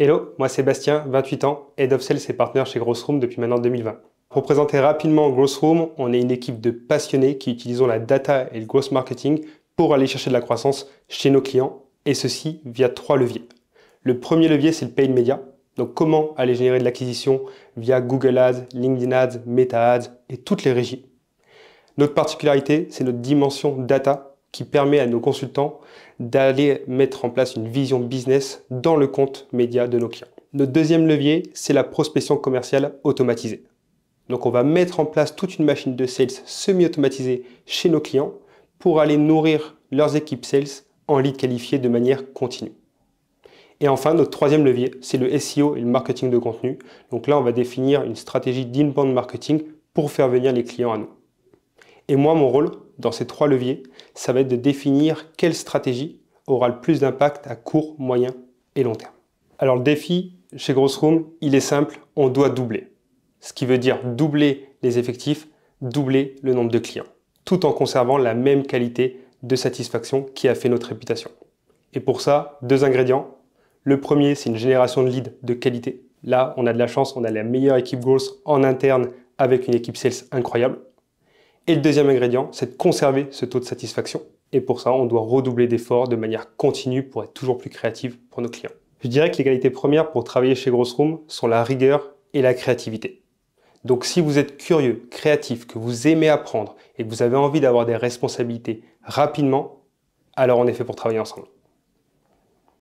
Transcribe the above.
Hello, moi Sébastien, 28 ans, Head of Sales et partenaire chez Grossroom depuis maintenant 2020. Pour présenter rapidement Grossroom, on est une équipe de passionnés qui utilisons la data et le gross marketing pour aller chercher de la croissance chez nos clients, et ceci via trois leviers. Le premier levier, c'est le paid media. Donc comment aller générer de l'acquisition via Google Ads, LinkedIn Ads, Meta Ads et toutes les régies. Notre particularité, c'est notre dimension data qui permet à nos consultants d'aller mettre en place une vision business dans le compte média de nos clients. Notre deuxième levier, c'est la prospection commerciale automatisée. Donc on va mettre en place toute une machine de sales semi-automatisée chez nos clients pour aller nourrir leurs équipes sales en lead qualifié de manière continue. Et enfin, notre troisième levier, c'est le SEO et le marketing de contenu. Donc là, on va définir une stratégie d'inbound marketing pour faire venir les clients à nous. Et moi, mon rôle dans ces trois leviers, ça va être de définir quelle stratégie aura le plus d'impact à court, moyen et long terme. Alors le défi chez Grossroom, il est simple, on doit doubler. Ce qui veut dire doubler les effectifs, doubler le nombre de clients, tout en conservant la même qualité de satisfaction qui a fait notre réputation. Et pour ça, deux ingrédients. Le premier, c'est une génération de leads de qualité. Là, on a de la chance, on a la meilleure équipe Gross en interne avec une équipe sales incroyable. Et le deuxième ingrédient, c'est de conserver ce taux de satisfaction. Et pour ça, on doit redoubler d'efforts de manière continue pour être toujours plus créatif pour nos clients. Je dirais que les qualités premières pour travailler chez Grossroom sont la rigueur et la créativité. Donc si vous êtes curieux, créatif, que vous aimez apprendre et que vous avez envie d'avoir des responsabilités rapidement, alors on est fait pour travailler ensemble.